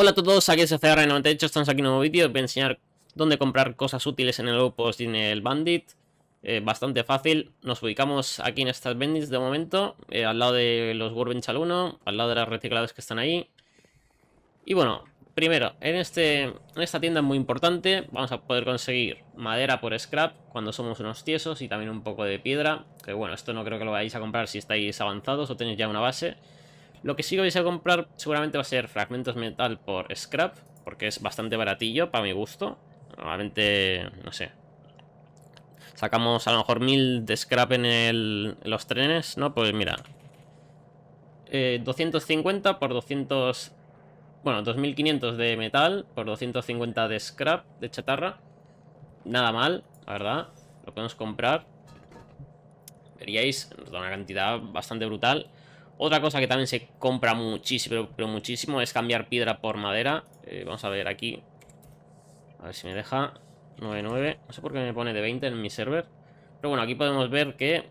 Hola a todos, aquí es cr 98 estamos aquí en un nuevo vídeo, voy a enseñar dónde comprar cosas útiles en el Outpost y en el Bandit eh, Bastante fácil, nos ubicamos aquí en estas Bandits de momento, eh, al lado de los Warbench al 1, al lado de las recicladas que están ahí Y bueno, primero, en, este, en esta tienda es muy importante, vamos a poder conseguir madera por scrap cuando somos unos tiesos y también un poco de piedra Que bueno, esto no creo que lo vayáis a comprar si estáis avanzados o tenéis ya una base lo que sí que vais a comprar seguramente va a ser fragmentos metal por scrap, porque es bastante baratillo para mi gusto. Normalmente, no sé. Sacamos a lo mejor 1000 de scrap en, los trenes, ¿no? Pues mira. 250 eh, por 200... Bueno, 2500 de metal por 250 de scrap, de chatarra. Nada mal, la verdad. Lo podemos comprar. Veríais, nos da una cantidad bastante brutal. Otra cosa que también se compra muchísimo, pero muchísimo, es cambiar piedra por madera. Eh, vamos a ver aquí. A ver si me deja. 99. No sé por qué me pone de 20 en mi server. Pero bueno, aquí podemos ver que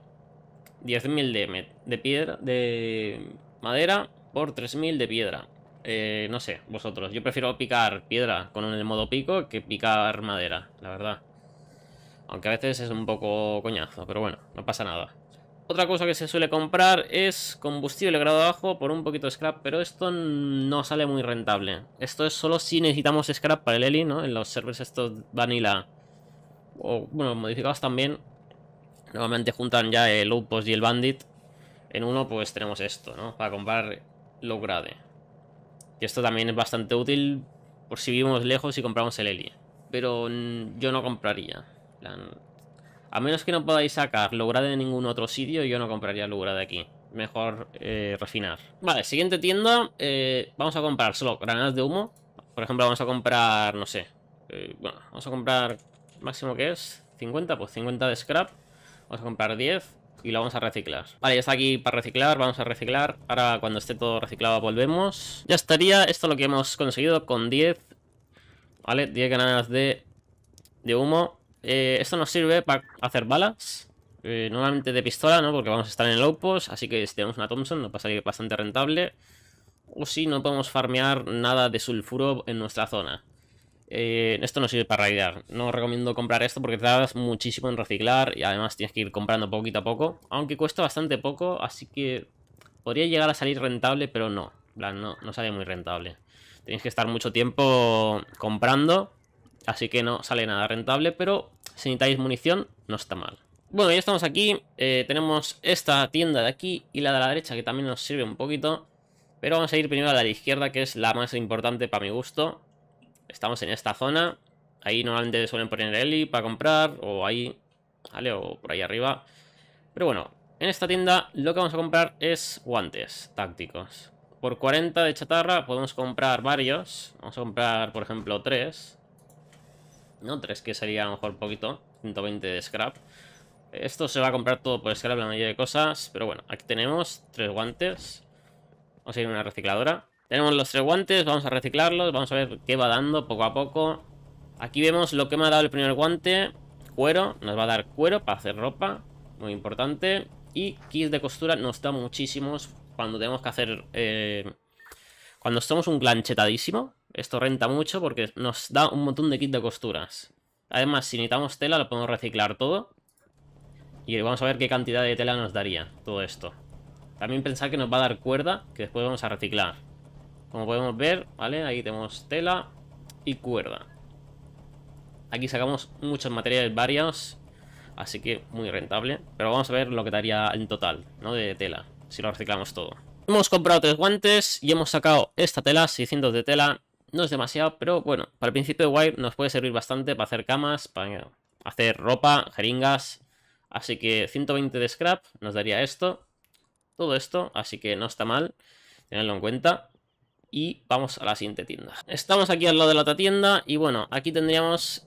10.000 de, de piedra, de madera por 3.000 de piedra. Eh, no sé, vosotros. Yo prefiero picar piedra con el modo pico que picar madera, la verdad. Aunque a veces es un poco coñazo, pero bueno, no pasa nada. Otra cosa que se suele comprar es combustible grado abajo por un poquito de scrap, pero esto no sale muy rentable. Esto es solo si necesitamos scrap para el Eli, ¿no? En los servers estos vanilla o, bueno, modificados también. Normalmente juntan ya el Outpost y el Bandit. En uno pues tenemos esto, ¿no? Para comprar low grade. Y esto también es bastante útil por si vivimos lejos y compramos el Eli. Pero yo no compraría. A menos que no podáis sacar logra de ningún otro sitio, yo no compraría Lugra de aquí. Mejor eh, refinar. Vale, siguiente tienda. Eh, vamos a comprar solo granadas de humo. Por ejemplo, vamos a comprar, no sé. Eh, bueno, vamos a comprar máximo que es 50, pues 50 de scrap. Vamos a comprar 10 y lo vamos a reciclar. Vale, ya está aquí para reciclar, vamos a reciclar. Ahora cuando esté todo reciclado volvemos. Ya estaría, esto lo que hemos conseguido con 10. Vale, 10 granadas de, de humo. Eh, esto nos sirve para hacer balas. Eh, normalmente de pistola, ¿no? Porque vamos a estar en el outpost. Así que si tenemos una Thompson nos va a salir bastante rentable. O si no podemos farmear nada de sulfuro en nuestra zona. Eh, esto nos sirve para raidar No recomiendo comprar esto porque tardas muchísimo en reciclar y además tienes que ir comprando poquito a poco. Aunque cuesta bastante poco, así que podría llegar a salir rentable, pero no. no, no sale muy rentable. Tienes que estar mucho tiempo comprando, así que no sale nada rentable, pero si necesitáis munición, no está mal. Bueno, ya estamos aquí. Eh, tenemos esta tienda de aquí y la de la derecha que también nos sirve un poquito. Pero vamos a ir primero a la de la izquierda, que es la más importante para mi gusto. Estamos en esta zona. Ahí normalmente suelen poner el Eli para comprar, o ahí, ¿vale? O por ahí arriba. Pero bueno, en esta tienda lo que vamos a comprar es guantes tácticos. Por 40 de chatarra podemos comprar varios. Vamos a comprar, por ejemplo, 3. No, tres que sería a lo mejor poquito. 120 de scrap. Esto se va a comprar todo por scrap, la mayoría de cosas. Pero bueno, aquí tenemos tres guantes. Vamos a ir a una recicladora. Tenemos los tres guantes, vamos a reciclarlos. Vamos a ver qué va dando poco a poco. Aquí vemos lo que me ha dado el primer guante. Cuero, nos va a dar cuero para hacer ropa. Muy importante. Y kits de costura nos da muchísimos cuando tenemos que hacer... Eh, cuando estamos un planchetadísimo esto renta mucho porque nos da un montón de kit de costuras. Además, si necesitamos tela, lo podemos reciclar todo. Y vamos a ver qué cantidad de tela nos daría todo esto. También pensar que nos va a dar cuerda, que después vamos a reciclar. Como podemos ver, ¿vale? Ahí tenemos tela y cuerda. Aquí sacamos muchos materiales varios, así que muy rentable. Pero vamos a ver lo que daría en total, ¿no? De tela, si lo reciclamos todo. Hemos comprado tres guantes y hemos sacado esta tela, 600 de tela, no es demasiado, pero bueno, para el principio de Wire nos puede servir bastante para hacer camas, para hacer ropa, jeringas. Así que 120 de scrap nos daría esto, todo esto, así que no está mal, tenedlo en cuenta. Y vamos a la siguiente tienda. Estamos aquí al lado de la otra tienda y bueno, aquí tendríamos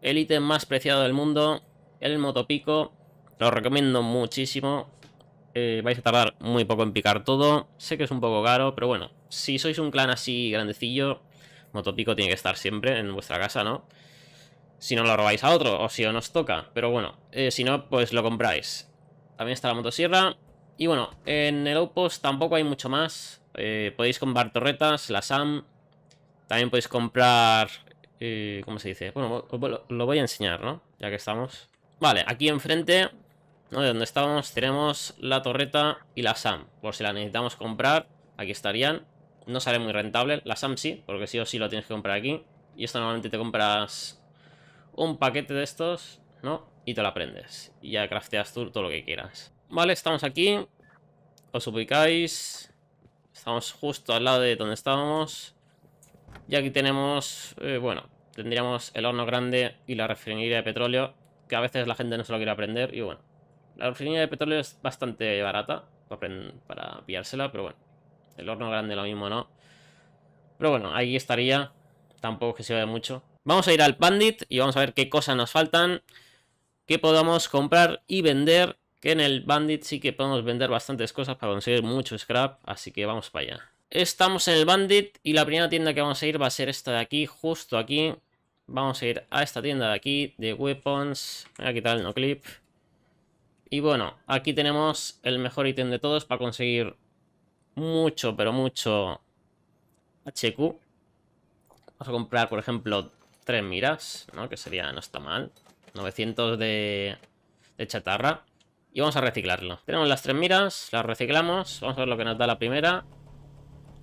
el ítem más preciado del mundo, el motopico. Lo recomiendo muchísimo, eh, vais a tardar muy poco en picar todo. Sé que es un poco caro, pero bueno, si sois un clan así grandecillo, Motopico tiene que estar siempre en vuestra casa, ¿no? Si no lo robáis a otro, o si no os toca. Pero bueno, eh, si no, pues lo compráis. También está la motosierra. Y bueno, en el Outpost tampoco hay mucho más. Eh, podéis comprar torretas, la SAM. También podéis comprar... Eh, ¿Cómo se dice? Bueno, lo voy a enseñar, ¿no? Ya que estamos. Vale, aquí enfrente, ¿no? De donde estábamos, tenemos la torreta y la SAM. Por si la necesitamos comprar, aquí estarían. No sale muy rentable. La SAMSI, porque sí o sí lo tienes que comprar aquí. Y esto normalmente te compras un paquete de estos, ¿no? Y te lo aprendes. Y ya crafteas tú todo lo que quieras. Vale, estamos aquí. Os ubicáis. Estamos justo al lado de donde estábamos. Y aquí tenemos, eh, bueno, tendríamos el horno grande y la refinería de petróleo. Que a veces la gente no se lo quiere aprender. Y bueno, la refinería de petróleo es bastante barata para, para pillársela, pero bueno. El horno grande lo mismo, ¿no? Pero bueno, ahí estaría. Tampoco que se vea mucho. Vamos a ir al bandit y vamos a ver qué cosas nos faltan. Que podamos comprar y vender. Que en el Bandit sí que podemos vender bastantes cosas para conseguir mucho scrap. Así que vamos para allá. Estamos en el Bandit y la primera tienda que vamos a ir va a ser esta de aquí, justo aquí. Vamos a ir a esta tienda de aquí, de Weapons. Voy a quitar el no clip. Y bueno, aquí tenemos el mejor ítem de todos para conseguir mucho, pero mucho HQ. Vamos a comprar, por ejemplo, tres miras, ¿no? Que sería, no está mal. 900 de, de chatarra. Y vamos a reciclarlo. Tenemos las tres miras, las reciclamos. Vamos a ver lo que nos da la primera.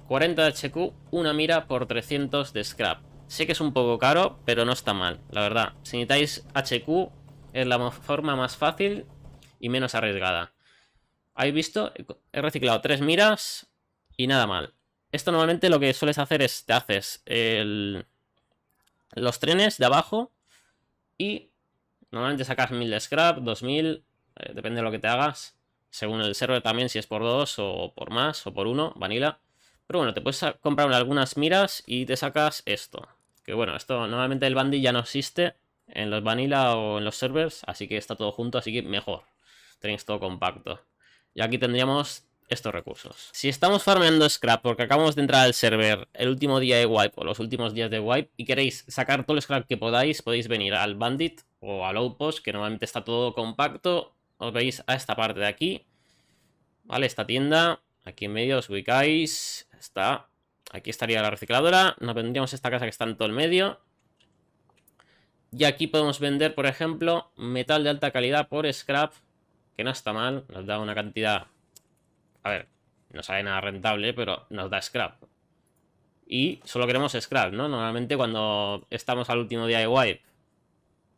40 de HQ, una mira por 300 de scrap. Sé que es un poco caro, pero no está mal, la verdad. Si necesitáis HQ, es la forma más fácil y menos arriesgada. Habéis visto, he reciclado tres miras y nada mal. Esto normalmente lo que sueles hacer es, te haces los trenes de abajo y normalmente sacas 1000 de scrap, 2000, eh, depende de lo que te hagas. Según el server también, si es por dos o por más o por uno vanilla. Pero bueno, te puedes comprar algunas miras y te sacas esto. Que bueno, esto normalmente el bandit ya no existe en los vanilla o en los servers, así que está todo junto, así que mejor. Tenéis todo compacto. Y aquí tendríamos estos recursos. Si estamos farmeando scrap porque acabamos de entrar al server el último día de wipe o los últimos días de wipe y queréis sacar todo el scrap que podáis, podéis venir al bandit o al outpost, que normalmente está todo compacto. Os veis a esta parte de aquí, ¿vale? Esta tienda, aquí en medio os ubicáis, está... Aquí estaría la recicladora, nos vendríamos esta casa que está en todo el medio. Y aquí podemos vender, por ejemplo, metal de alta calidad por scrap que no está mal, nos da una cantidad... A ver, no sale nada rentable, pero nos da scrap. Y solo queremos scrap, ¿no? Normalmente cuando estamos al último día de wipe.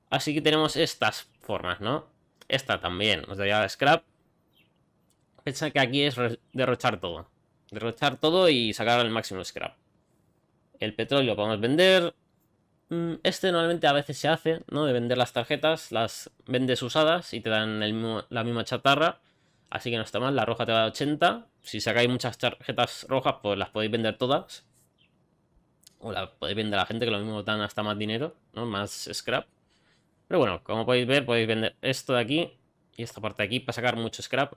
Así que tenemos estas formas, ¿no? Esta también nos da scrap. pensar que aquí es derrochar todo. Derrochar todo y sacar el máximo scrap. El petróleo podemos vender. Mm, este normalmente a veces se hace, ¿no? De vender las tarjetas, las vendes usadas y te dan la misma chatarra. Así que no está mal, la roja te va a 80. Si sacáis muchas tarjetas rojas, pues las podéis vender todas. O las podéis vender a la gente, que lo mismo dan hasta más dinero, ¿no? Más scrap. Pero bueno, como podéis ver, podéis vender esto de aquí y esta parte de aquí para sacar mucho scrap.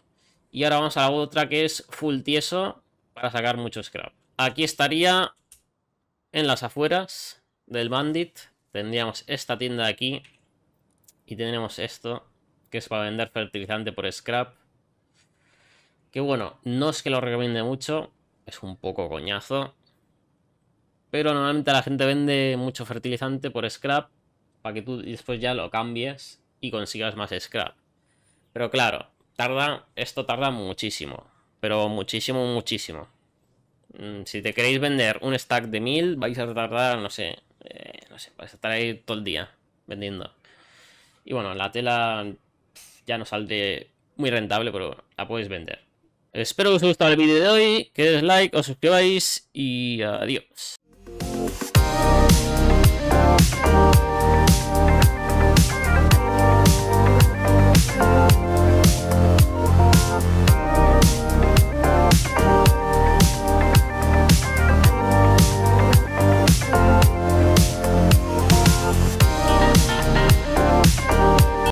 Y ahora vamos a la otra que es full tieso para sacar mucho scrap. Aquí estaría en las afueras del Bandit, tendríamos esta tienda de aquí. Y tenemos esto, que es para vender fertilizante por scrap. Que bueno, no es que lo recomiende mucho, es un poco coñazo. Pero normalmente la gente vende mucho fertilizante por scrap para que tú después ya lo cambies y consigas más scrap. Pero claro, tarda, esto tarda muchísimo, pero muchísimo, muchísimo. Mm, si te queréis vender un stack de 1000, vais a tardar, no sé, estar ahí todo el día vendiendo. Y bueno, la tela ya no saldré muy rentable, pero la podéis vender. Espero que os haya gustado el vídeo de hoy, que deis like, os suscribáis y adiós.